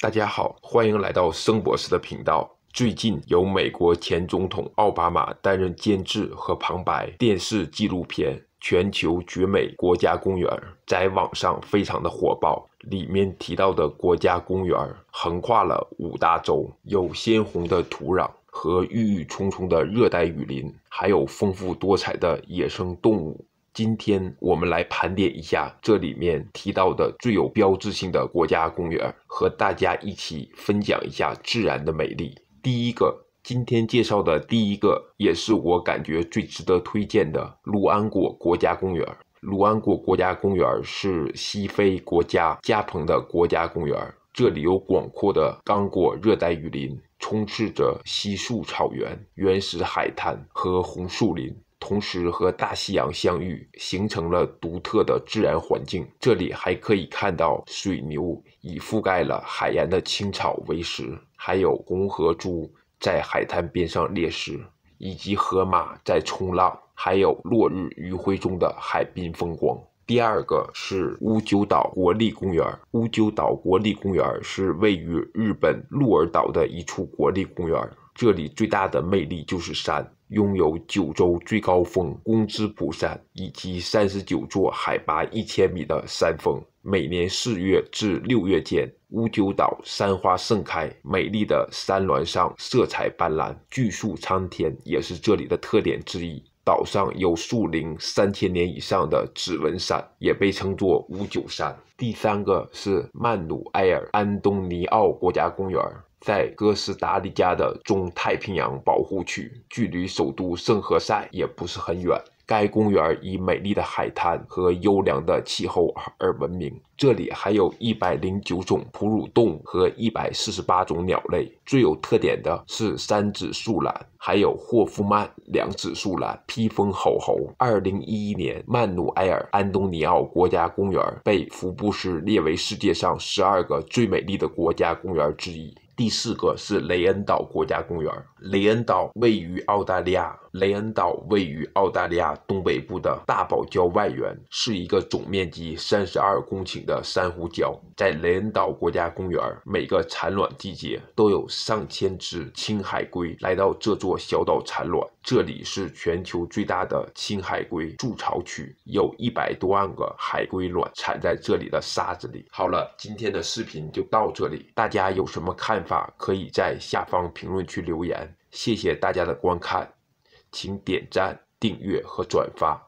大家好，欢迎来到生博士的频道。最近由美国前总统奥巴马担任监制和旁白电视纪录片《全球绝美国家公园》在网上非常的火爆。里面提到的国家公园横跨了五大洲，有鲜红的土壤和郁郁葱葱的热带雨林，还有丰富多彩的野生动物。今天我们来盘点一下这里面提到的最有标志性的国家公园。和大家一起分享一下自然的美丽。第一个，今天介绍的第一个，也是我感觉最值得推荐的卢安果国家公园。卢安果国家公园是西非国家加蓬的国家公园，这里有广阔的刚果热带雨林，充斥着稀树草原、原始海滩和红树林。同时和大西洋相遇，形成了独特的自然环境。这里还可以看到水牛以覆盖了海盐的青草为食，还有红河猪在海滩边上猎食，以及河马在冲浪，还有落日余晖中的海滨风光。第二个是乌久岛国立公园，乌久岛国立公园是位于日本鹿儿岛的一处国立公园，这里最大的魅力就是山。拥有九州最高峰宫之浦山，以及三十九座海拔一千米的山峰。每年四月至六月间，乌久岛山花盛开，美丽的山峦上色彩斑斓，巨树参天，也是这里的特点之一。岛上有树龄三千年以上的指纹山，也被称作乌久山。第三个是曼努埃尔·安东尼奥国家公园。在哥斯达黎加的中太平洋保护区，距离首都圣何塞也不是很远。该公园以美丽的海滩和优良的气候而闻名。这里还有一百零九种哺乳动物和一百四十八种鸟类。最有特点的是三指树懒，还有霍夫曼两指树懒、披风吼猴。二零一一年，曼努埃尔·安东尼奥国家公园被福布斯列为世界上十二个最美丽的国家公园之一。第四个是雷恩岛国家公园。雷恩岛位于澳大利亚，雷恩岛位于澳大利亚东北部的大堡礁外缘，是一个总面积三十二公顷的珊瑚礁。在雷恩岛国家公园，每个产卵季节都有上千只青海龟来到这座小岛产卵。这里是全球最大的青海龟筑巢区，有一百多万个海龟卵产在这里的沙子里。好了，今天的视频就到这里，大家有什么看？法可以在下方评论区留言，谢谢大家的观看，请点赞、订阅和转发。